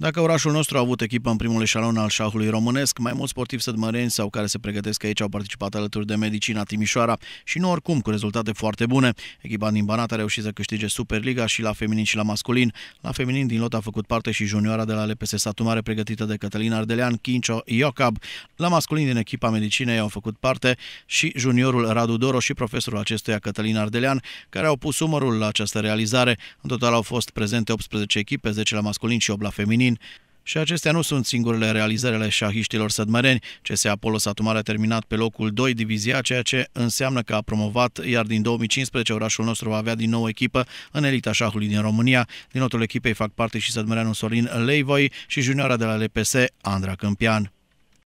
Dacă orașul nostru a avut echipă în primul eșalon al șahului românesc, mai mulți sportivi sădmăreni sau care se pregătesc aici au participat alături de Medicina Timișoara și nu oricum cu rezultate foarte bune. Echipa din Banat a reușit să câștige Superliga și la feminin și la masculin. La feminin din lot a făcut parte și junioara de la LPS Satu Mare pregătită de Cătălin Ardelean, Kincio Iocab. La masculin din echipa medicinei au făcut parte și juniorul Radu Doro și profesorul acestuia Cătălin Ardelean, care au pus umărul la această realizare. În total au fost prezente 18 echipe, 10 la masculin și 8 la feminin. Berlin. Și acestea nu sunt singurele realizări ale șahiștilor sădmăreni. CSE Apollo Satumare a terminat pe locul 2 divizia, ceea ce înseamnă că a promovat, iar din 2015 orașul nostru va avea din nou echipă în elita șahului din România. Din notul echipei fac parte și sădmăreanul Sorin Leivoi și junioara de la LPS, Andra Câmpian.